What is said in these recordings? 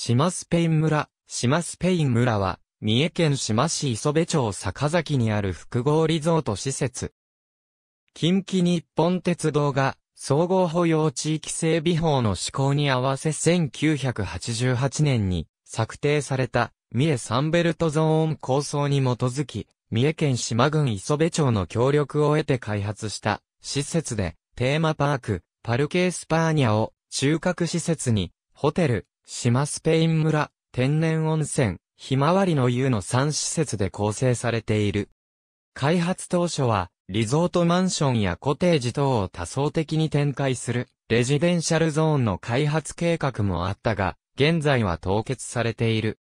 島スペイン村、島スペイン村は、三重県島市磯部町坂崎にある複合リゾート施設。近畿日本鉄道が、総合保養地域整備法の施行に合わせ1988年に策定された三重サンベルトゾーン構想に基づき、三重県島郡磯部町の協力を得て開発した施設でテーマパーク、パルケースパーニャを中核施設にホテル、島スペイン村、天然温泉、ひまわりの湯の3施設で構成されている。開発当初は、リゾートマンションやコテージ等を多層的に展開する、レジデンシャルゾーンの開発計画もあったが、現在は凍結されている。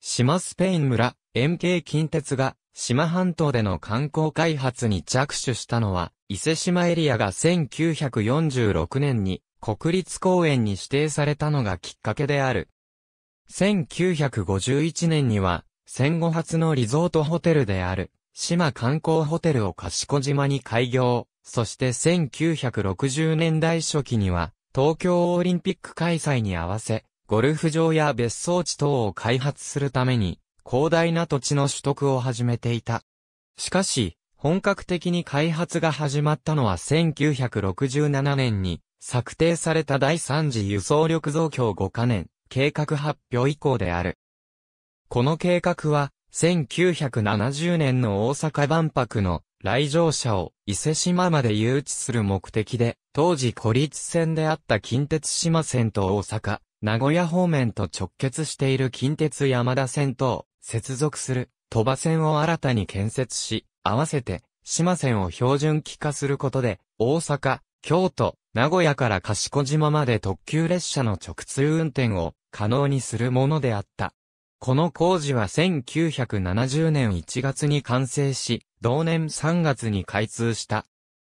島スペイン村、円形近鉄が、島半島での観光開発に着手したのは、伊勢島エリアが1946年に国立公園に指定されたのがきっかけである。1951年には、戦後初のリゾートホテルである、島観光ホテルを賢島に開業、そして1960年代初期には、東京オリンピック開催に合わせ、ゴルフ場や別荘地等を開発するために、広大な土地の取得を始めていた。しかし、本格的に開発が始まったのは1967年に、策定された第3次輸送力増強5カ年、計画発表以降である。この計画は、1970年の大阪万博の来場者を伊勢島まで誘致する目的で、当時孤立線であった近鉄島線と大阪、名古屋方面と直結している近鉄山田線と接続する鳥羽線を新たに建設し、合わせて島線を標準化することで、大阪、京都、名古屋から賢島まで特急列車の直通運転を可能にするものであった。この工事は1970年1月に完成し、同年3月に開通した。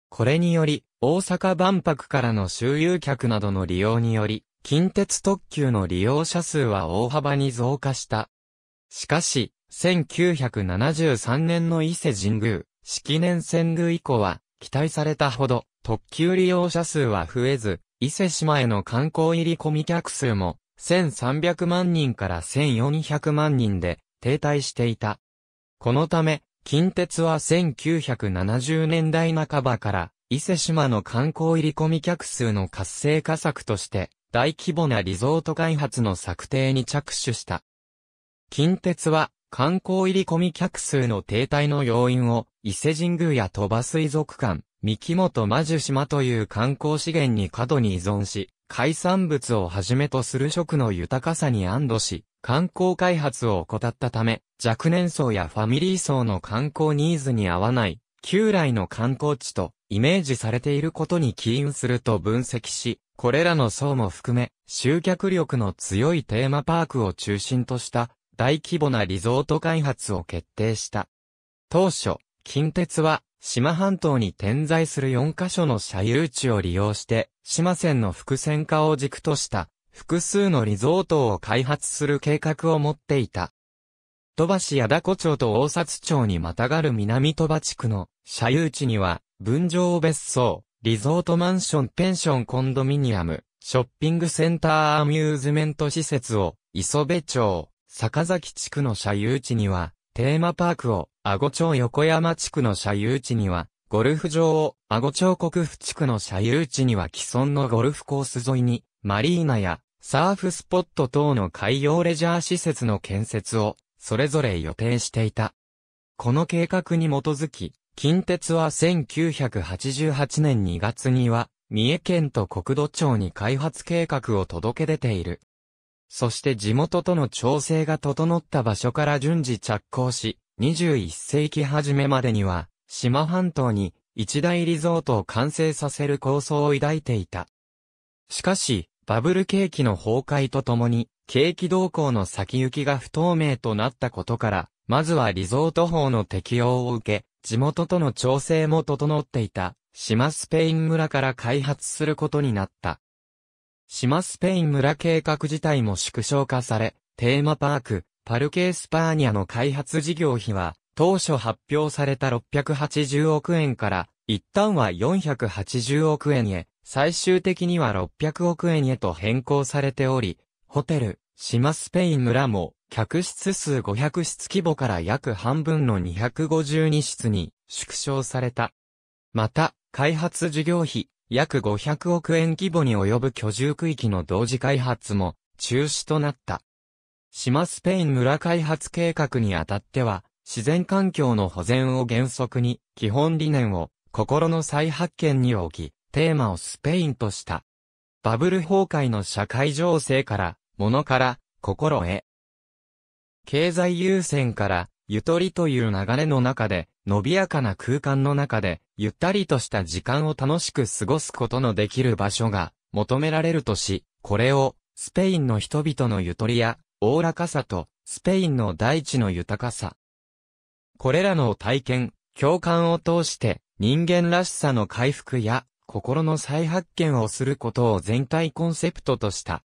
これにより、大阪万博からの周遊客などの利用により、近鉄特急の利用者数は大幅に増加した。しかし、1973年の伊勢神宮、式年遷宮以降は、期待されたほど、特急利用者数は増えず、伊勢島への観光入り込み客数も、1300万人から1400万人で停滞していた。このため、近鉄は1970年代半ばから、伊勢島の観光入り込み客数の活性化策として、大規模なリゾート開発の策定に着手した。近鉄は、観光入り込み客数の停滞の要因を、伊勢神宮や鳥羽水族館、三木本魔樹島という観光資源に過度に依存し、海産物をはじめとする食の豊かさに安堵し、観光開発を怠ったため、若年層やファミリー層の観光ニーズに合わない、旧来の観光地とイメージされていることに起因すると分析し、これらの層も含め、集客力の強いテーマパークを中心とした大規模なリゾート開発を決定した。当初、近鉄は島半島に点在する4カ所の社有地を利用して、島線の伏線化を軸とした、複数のリゾートを開発する計画を持っていた。戸橋市矢田湖町と大札町にまたがる南戸場地区の社有地には、分譲別荘、リゾートマンションペンションコンドミニアム、ショッピングセンターアミューズメント施設を、磯部町、坂崎地区の社有地には、テーマパークを、阿護町横山地区の社有地には、ゴルフ場を、阿護町国府地区の社有地には既存のゴルフコース沿いに、マリーナや、サーフスポット等の海洋レジャー施設の建設を、それぞれ予定していた。この計画に基づき、近鉄は1988年2月には、三重県と国土庁に開発計画を届け出ている。そして地元との調整が整った場所から順次着工し、21世紀初めまでには、島半島に一大リゾートを完成させる構想を抱いていた。しかし、バブル景気の崩壊とともに、景気動向の先行きが不透明となったことから、まずはリゾート法の適用を受け、地元との調整も整っていた、島スペイン村から開発することになった。島スペイン村計画自体も縮小化され、テーマパーク、パルケ・エスパーニャの開発事業費は、当初発表された680億円から、一旦は480億円へ、最終的には600億円へと変更されており、ホテル、島スペイン村も、客室数500室規模から約半分の252室に縮小された。また、開発事業費、約500億円規模に及ぶ居住区域の同時開発も中止となった。島スペイン村開発計画にあたっては、自然環境の保全を原則に、基本理念を、心の再発見に置き、テーマをスペインとした。バブル崩壊の社会情勢から、物から、心へ。経済優先から、ゆとりという流れの中で、伸びやかな空間の中で、ゆったりとした時間を楽しく過ごすことのできる場所が求められるとし、これをスペインの人々のゆとりや、おおらかさと、スペインの大地の豊かさ。これらの体験、共感を通して、人間らしさの回復や、心の再発見をすることを全体コンセプトとした。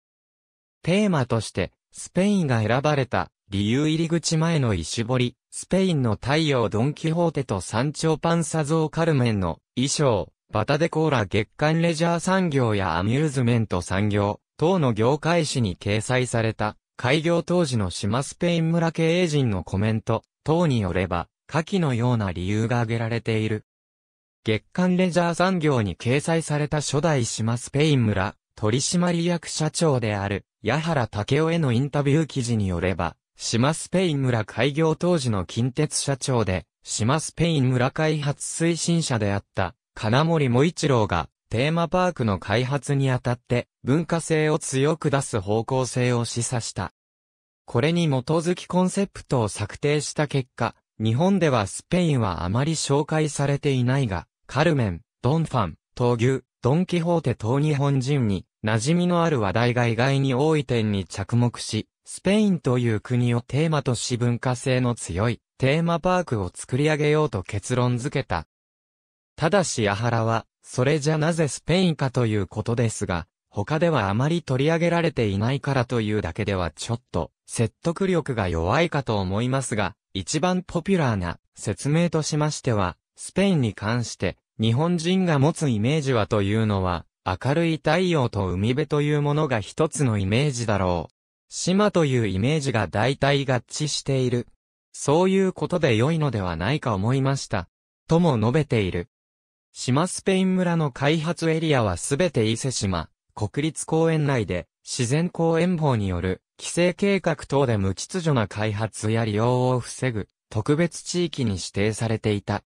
テーマとして、スペインが選ばれた理由入り口前の石堀、スペインの太陽ドンキホーテと山頂パンサゾーカルメンの衣装、バタデコーラ月間レジャー産業やアミューズメント産業、等の業界誌に掲載された、開業当時の島スペイン村経営陣のコメント、等によれば、下記のような理由が挙げられている。月間レジャー産業に掲載された初代島スペイン村、取締役社長である、矢原武雄へのインタビュー記事によれば、島スペイン村開業当時の近鉄社長で、島スペイン村開発推進者であった、金森茂一郎が、テーマパークの開発にあたって、文化性を強く出す方向性を示唆した。これに基づきコンセプトを策定した結果、日本ではスペインはあまり紹介されていないが、カルメン、ドンファン、闘牛、ドンキホーテ等日本人に馴染みのある話題が意外に多い点に着目し、スペインという国をテーマとし文化性の強いテーマパークを作り上げようと結論づけた。ただしアハラは、それじゃなぜスペインかということですが、他ではあまり取り上げられていないからというだけではちょっと説得力が弱いかと思いますが、一番ポピュラーな説明としましては、スペインに関して日本人が持つイメージはというのは、明るい太陽と海辺というものが一つのイメージだろう。島というイメージが大体合致している。そういうことで良いのではないか思いました。とも述べている。島スペイン村の開発エリアはすべて伊勢島、国立公園内で、自然公園法による、規制計画等で無秩序な開発や利用を防ぐ、特別地域に指定されていた。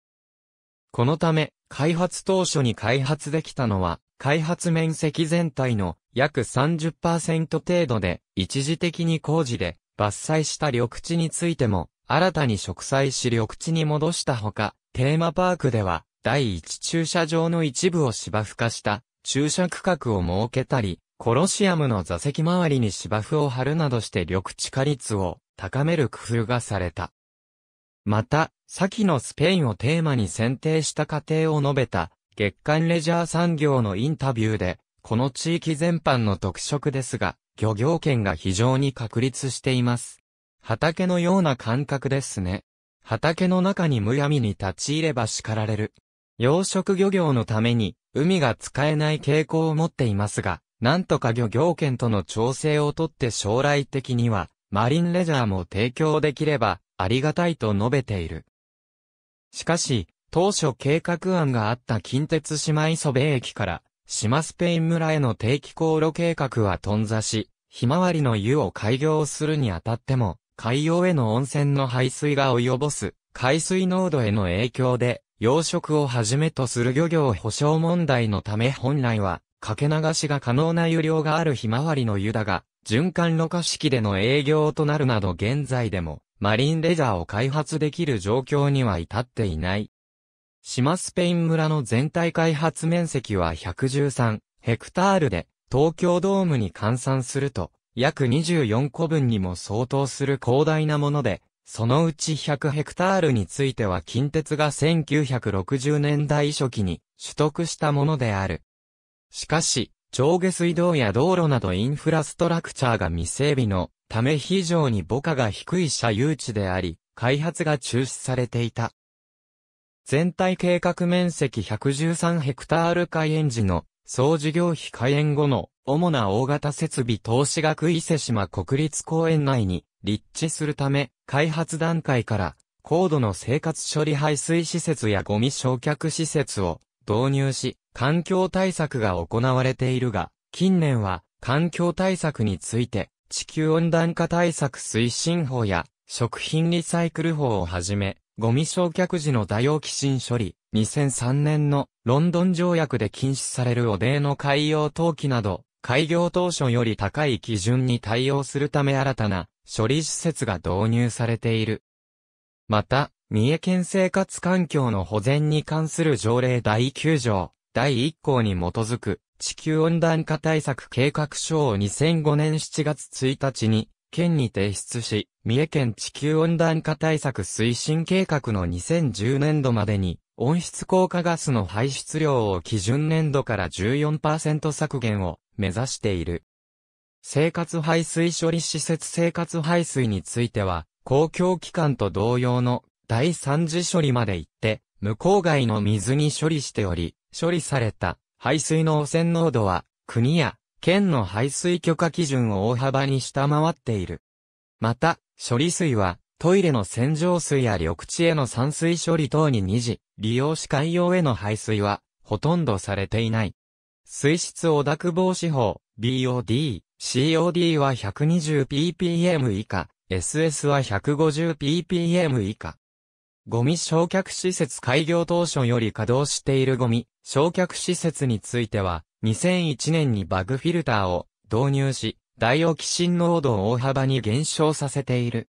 このため、開発当初に開発できたのは、開発面積全体の約30%程度で、一時的に工事で伐採した緑地についても、新たに植栽し緑地に戻したほか、テーマパークでは、第一駐車場の一部を芝生化した駐車区画を設けたり、コロシアムの座席周りに芝生を張るなどして緑地化率を高める工夫がされた。また、先のスペインをテーマに選定した過程を述べた月間レジャー産業のインタビューで、この地域全般の特色ですが、漁業権が非常に確立しています。畑のような感覚ですね。畑の中にむやみに立ち入れば叱られる。養殖漁業のために、海が使えない傾向を持っていますが、なんとか漁業権との調整をとって将来的には、マリンレジャーも提供できれば、ありがたいと述べている。しかし、当初計画案があった近鉄島磯部駅から、島スペイン村への定期航路計画は頓挫し、ひまわりの湯を開業するにあたっても、海洋への温泉の排水が及ぼす、海水濃度への影響で、養殖をはじめとする漁業保障問題のため本来は、かけ流しが可能な湯量があるひまわりの湯だが、循環ろ過式での営業となるなど現在でも、マリンレジャーを開発できる状況には至っていない。島スペイン村の全体開発面積は113ヘクタールで、東京ドームに換算すると、約24個分にも相当する広大なもので、そのうち100ヘクタールについては近鉄が1960年代初期に取得したものである。しかし、上下水道や道路などインフラストラクチャーが未整備のため非常に母価が低い社有地であり、開発が中止されていた。全体計画面積113ヘクタール開園時の総事業費開園後の主な大型設備投資額伊勢島国立公園内に立地するため、開発段階から高度の生活処理排水施設やゴミ焼却施設を導入し、環境対策が行われているが、近年は環境対策について、地球温暖化対策推進法や食品リサイクル法をはじめ、ゴミ焼却時のダ用基キ処理、2003年のロンドン条約で禁止される汚泥の海洋投棄など、開業当初より高い基準に対応するため新たな処理施設が導入されている。また、三重県生活環境の保全に関する条例第9条、第1項に基づく地球温暖化対策計画書を2005年7月1日に県に提出し、三重県地球温暖化対策推進計画の2010年度までに、温室効果ガスの排出量を基準年度から14%削減を目指している。生活排水処理施設生活排水については、公共機関と同様の第三次処理まで行って、向こう外の水に処理しており、処理された排水の汚染濃度は国や県の排水許可基準を大幅に下回っている。また、処理水は、トイレの洗浄水や緑地への散水処理等に二次、利用し海洋への排水は、ほとんどされていない。水質汚濁防止法、BOD、COD は 120ppm 以下、SS は 150ppm 以下。ゴミ焼却施設開業当初より稼働しているゴミ、焼却施設については、2001年にバグフィルターを導入し、ダイオキシン濃度を大幅に減少させている。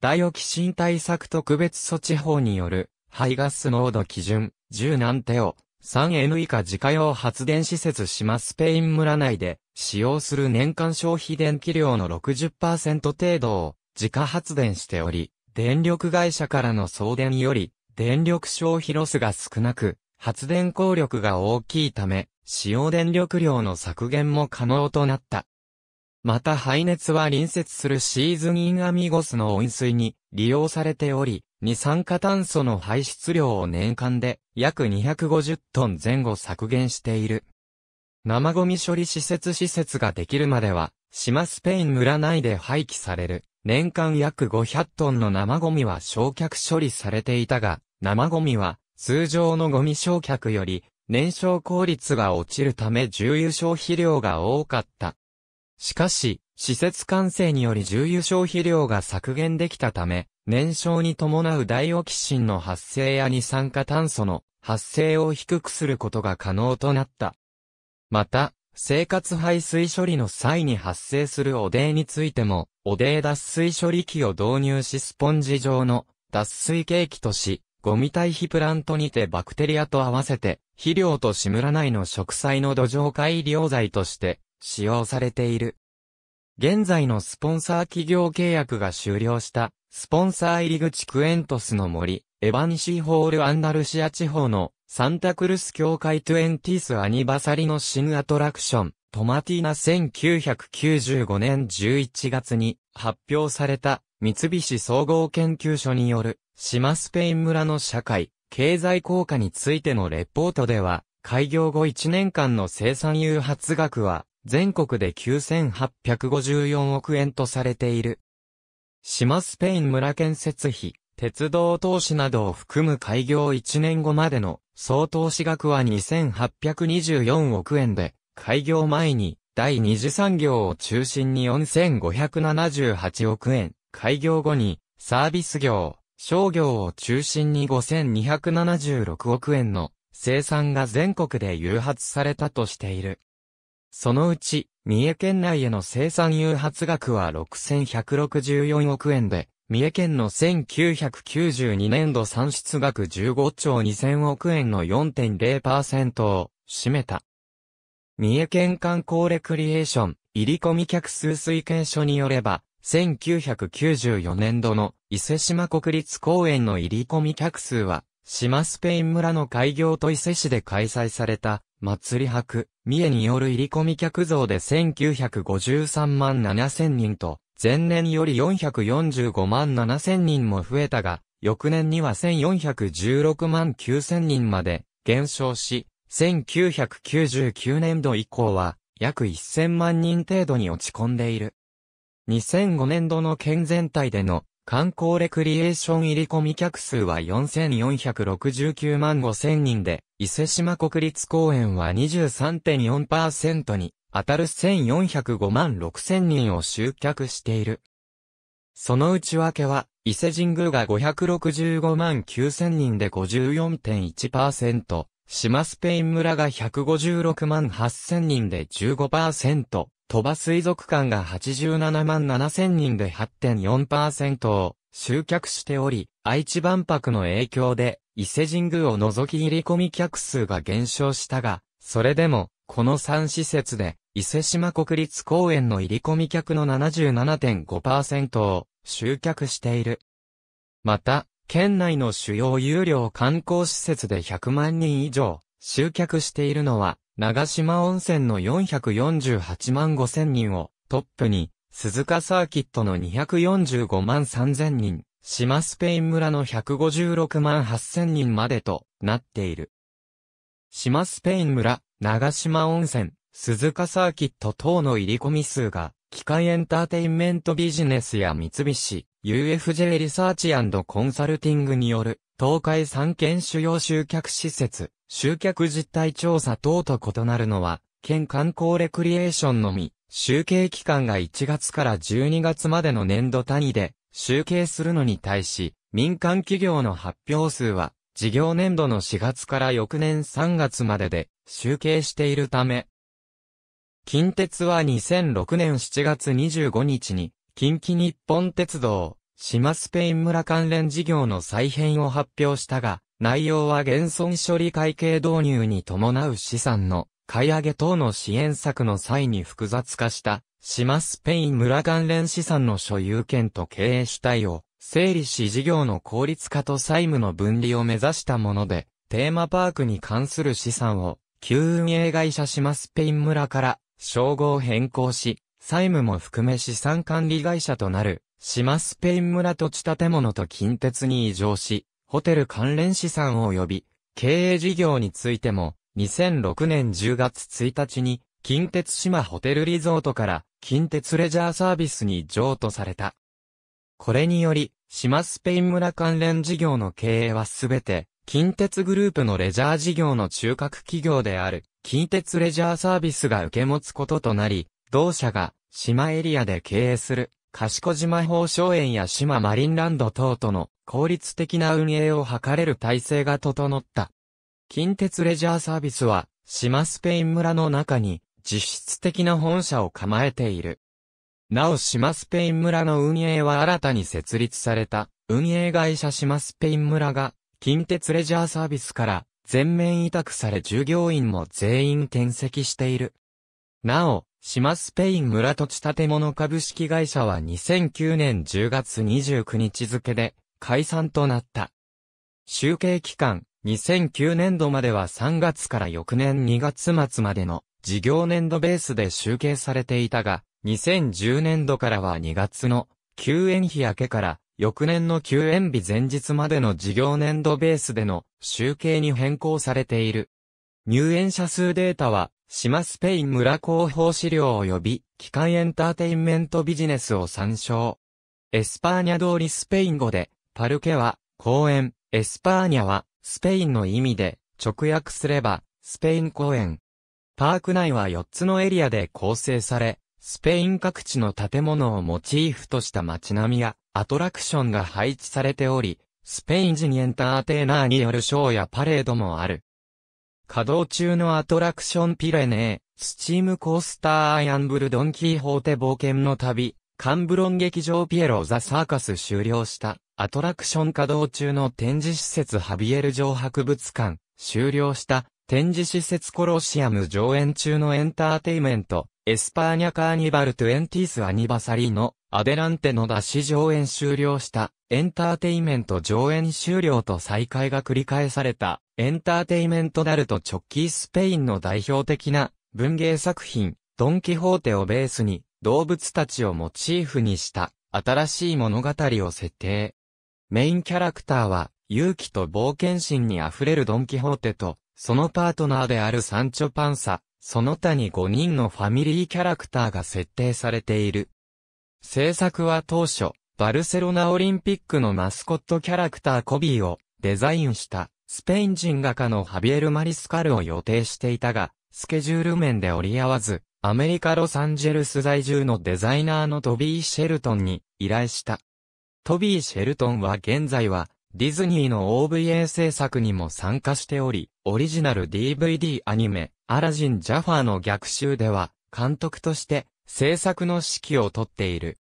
ダイオキシン対策特別措置法による排ガス濃度基準10なんてを 3N 以下自家用発電施設島スペイン村内で使用する年間消費電気量の60%程度を自家発電しており、電力会社からの送電より電力消費ロスが少なく、発電効力が大きいため、使用電力量の削減も可能となった。また排熱は隣接するシーズニンアミゴスの温水に利用されており、二酸化炭素の排出量を年間で約250トン前後削減している。生ゴミ処理施設施設ができるまでは、島スペイン村内で廃棄される、年間約500トンの生ゴミは焼却処理されていたが、生ゴミは通常のゴミ焼却より燃焼効率が落ちるため重油消費量が多かった。しかし、施設完成により重油消費量が削減できたため、燃焼に伴うダイオキシンの発生や二酸化炭素の発生を低くすることが可能となった。また、生活排水処理の際に発生する汚泥についても、汚泥脱水処理器を導入しスポンジ状の脱水ケーキとし、ゴミ堆肥プラントにてバクテリアと合わせて、肥料とシムラ内の植栽の土壌改良剤として使用されている。現在のスポンサー企業契約が終了した、スポンサー入り口クエントスの森、エバニシーホールアンダルシア地方のサンタクルス協会トゥエンティスアニバサリの新アトラクション、トマティーナ1995年11月に発表された三菱総合研究所による島スペイン村の社会、経済効果についてのレポートでは、開業後1年間の生産誘発額は、全国で9854億円とされている。島スペイン村建設費、鉄道投資などを含む開業1年後までの総投資額は2824億円で、開業前に第二次産業を中心に4578億円、開業後にサービス業、商業を中心に5276億円の生産が全国で誘発されたとしている。そのうち、三重県内への生産誘発額は6164億円で、三重県の1992年度産出額15兆2000億円の4.0%を占めた。三重県観光レクリエーション、入り込み客数推計書によれば、1994年度の伊勢島国立公園の入り込み客数は、島スペイン村の開業と伊勢市で開催された、祭り博、三重による入り込み客増で1953万7000人と、前年より445万7000人も増えたが、翌年には1416万9000人まで減少し、1999年度以降は約1000万人程度に落ち込んでいる。2005年度の県全体での観光レクリエーション入り込み客数は4469万5000人で、伊勢島国立公園は23.4%に当たる1405万6000人を集客している。その内訳は、伊勢神宮が565万9000人で54.1%、島スペイン村が156万8000人で15%、鳥羽水族館が87万7000人で8.4%を集客しており、愛知万博の影響で伊勢神宮を除き入り込み客数が減少したが、それでも、この3施設で、伊勢島国立公園の入り込み客の77.5%を集客している。また、県内の主要有料観光施設で100万人以上、集客しているのは、長島温泉の448万5千人をトップに、鈴鹿サーキットの245万3千人、島スペイン村の156万8千人までとなっている。島スペイン村、長島温泉、鈴鹿サーキット等の入り込み数が、機械エンターテインメントビジネスや三菱、UFJ リサーチコンサルティングによる、東海3県主要集客施設、集客実態調査等と異なるのは、県観光レクリエーションのみ、集計期間が1月から12月までの年度単位で、集計するのに対し、民間企業の発表数は、事業年度の4月から翌年3月までで、集計しているため、近鉄は2006年7月25日に、近畿日本鉄道、島スペイン村関連事業の再編を発表したが、内容は現存処理会計導入に伴う資産の買い上げ等の支援策の際に複雑化した島スペイン村関連資産の所有権と経営主体を整理し事業の効率化と債務の分離を目指したもので、テーマパークに関する資産を旧運営会社島スペイン村から称号変更し、債務も含め資産管理会社となる、島スペイン村土地建物と近鉄に移譲し、ホテル関連資産及び、経営事業についても、2006年10月1日に、近鉄島ホテルリゾートから、近鉄レジャーサービスに譲渡された。これにより、島スペイン村関連事業の経営はすべて、近鉄グループのレジャー事業の中核企業である、近鉄レジャーサービスが受け持つこととなり、同社が島エリアで経営する、賢島放送園や島マリンランド等との効率的な運営を図れる体制が整った。近鉄レジャーサービスは、島スペイン村の中に実質的な本社を構えている。なお島スペイン村の運営は新たに設立された運営会社島スペイン村が近鉄レジャーサービスから全面委託され従業員も全員転籍している。なお、島スペイン村土地建物株式会社は2009年10月29日付で解散となった。集計期間、2009年度までは3月から翌年2月末までの事業年度ベースで集計されていたが、2010年度からは2月の休園日明けから翌年の休園日前日までの事業年度ベースでの集計に変更されている。入園者数データは島スペイン村広報資料及び、機関エンターテインメントビジネスを参照。エスパーニャ通りスペイン語で、パルケは、公園、エスパーニャは、スペインの意味で、直訳すれば、スペイン公園。パーク内は4つのエリアで構成され、スペイン各地の建物をモチーフとした街並みやアトラクションが配置されており、スペイン人エンターテイナーによるショーやパレードもある。稼働中のアトラクションピレネー、スチームコースターアイアンブルドンキーホーテ冒険の旅、カンブロン劇場ピエロザサーカス終了した、アトラクション稼働中の展示施設ハビエル城博物館、終了した、展示施設コロシアム上演中のエンターテイメント、エスパーニャカーニバル20スアニバサリーのアデランテの出し上演終了した。エンターテイメント上演終了と再開が繰り返された、エンターテイメントダルト直帰スペインの代表的な文芸作品、ドン・キホーテをベースに、動物たちをモチーフにした新しい物語を設定。メインキャラクターは、勇気と冒険心に溢れるドン・キホーテと、そのパートナーであるサンチョ・パンサ、その他に5人のファミリーキャラクターが設定されている。制作は当初、バルセロナオリンピックのマスコットキャラクターコビーをデザインしたスペイン人画家のハビエル・マリスカルを予定していたが、スケジュール面で折り合わず、アメリカ・ロサンジェルス在住のデザイナーのトビー・シェルトンに依頼した。トビー・シェルトンは現在はディズニーの OVA 制作にも参加しており、オリジナル DVD アニメ、アラジン・ジャファーの逆襲では、監督として制作の指揮をとっている。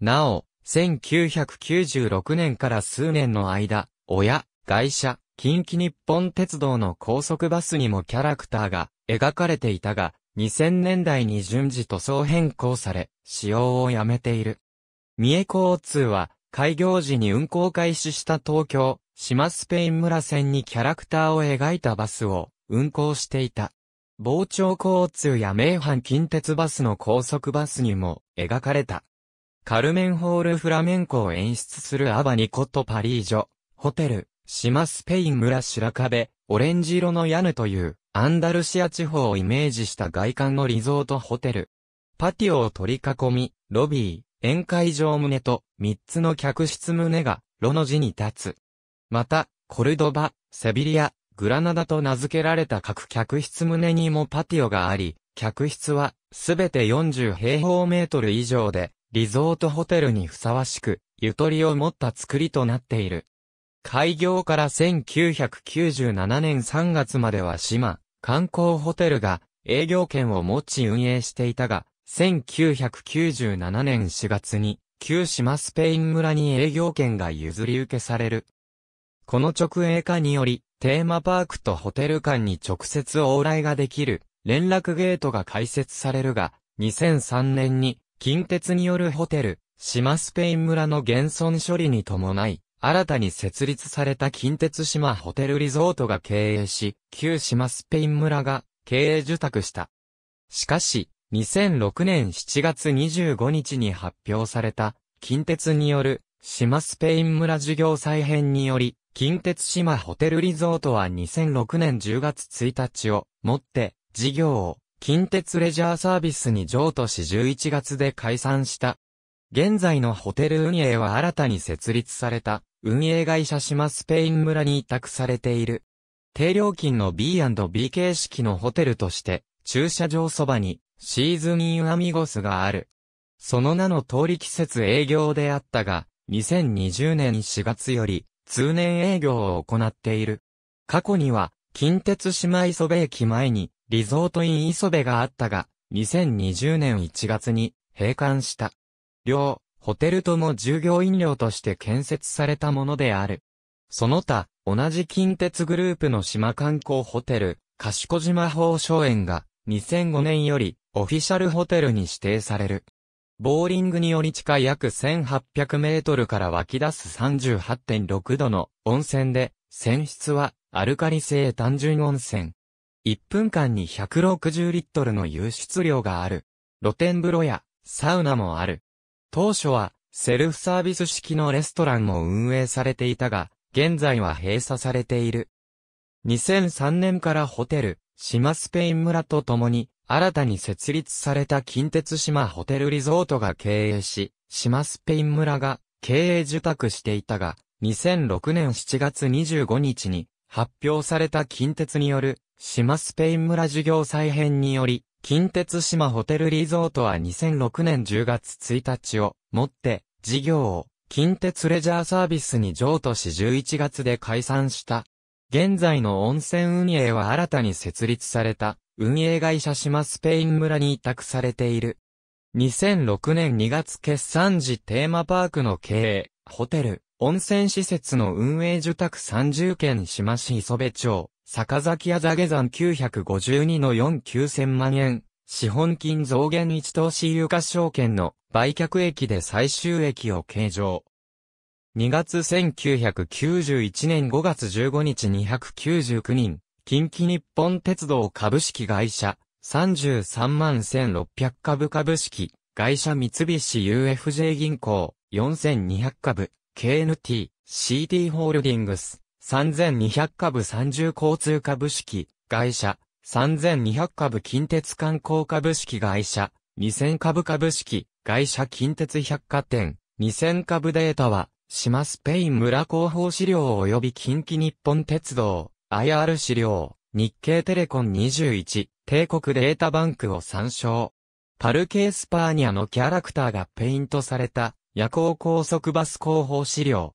なお、1996年から数年の間、親、外車、近畿日本鉄道の高速バスにもキャラクターが描かれていたが、2000年代に順次塗装変更され、使用をやめている。三重交通は、開業時に運行開始した東京、島スペイン村線にキャラクターを描いたバスを運行していた。傍聴交通や名阪近鉄バスの高速バスにも描かれた。カルメンホールフラメンコを演出するアバニコットパリージョ、ホテル、島スペイン村白壁、オレンジ色の屋根というアンダルシア地方をイメージした外観のリゾートホテル。パティオを取り囲み、ロビー、宴会場棟と3つの客室棟がロの字に立つ。また、コルドバ、セビリア、グラナダと名付けられた各客室棟にもパティオがあり、客室はすべて40平方メートル以上で、リゾートホテルにふさわしく、ゆとりを持った作りとなっている。開業から1997年3月までは島、観光ホテルが営業権を持ち運営していたが、1997年4月に、旧島スペイン村に営業権が譲り受けされる。この直営化により、テーマパークとホテル間に直接往来ができる、連絡ゲートが開設されるが、2003年に近鉄によるホテル、島スペイン村の現存処理に伴い、新たに設立された近鉄島ホテルリゾートが経営し、旧島スペイン村が経営受託した。しかし、2006年7月25日に発表された、近鉄による島スペイン村事業再編により、近鉄島ホテルリゾートは2006年10月1日をもって事業を近鉄レジャーサービスに譲渡し11月で解散した。現在のホテル運営は新たに設立された運営会社島スペイン村に委託されている。低料金の B&B 形式のホテルとして駐車場そばにシーズンインアミゴスがある。その名の通り季節営業であったが、2020年4月より通年営業を行っている。過去には近鉄島磯部駅前にリゾートイン磯部があったが、2020年1月に閉館した。両、ホテルとも従業員寮として建設されたものである。その他、同じ近鉄グループの島観光ホテル、賢島宝荘園が、2005年より、オフィシャルホテルに指定される。ボーリングにより近い約1800メートルから湧き出す38.6度の温泉で、泉質はアルカリ性単純温泉。1分間に160リットルの輸出量がある。露天風呂やサウナもある。当初はセルフサービス式のレストランも運営されていたが、現在は閉鎖されている。2003年からホテル、島スペイン村と共に、新たに設立された近鉄島ホテルリゾートが経営し、島スペイン村が経営受託していたが、2006年7月25日に発表された近鉄による島スペイン村事業再編により、近鉄島ホテルリゾートは2006年10月1日をもって事業を近鉄レジャーサービスに譲渡し11月で解散した。現在の温泉運営は新たに設立された運営会社島スペイン村に委託されている。2006年2月決算時テーマパークの経営、ホテル、温泉施設の運営受託30件島市磯部町、坂崎屋座下山952の4 9000万円、資本金増減一投資有価証券の売却益で最終益を計上。2月1991年5月15日299人、近畿日本鉄道株式会社、33万1600株株式、会社三菱 UFJ 銀行、4200株、KNT、CT ホールディングス、3200株30交通株式会社、3200株近鉄観光株式会社、2000株株式会社近鉄百貨店、2000株データは、島スペイン村広報資料及び近畿日本鉄道、IR 資料、日経テレコン21、帝国データバンクを参照。パルケ・エスパーニャのキャラクターがペイントされた、夜行高速バス広報資料、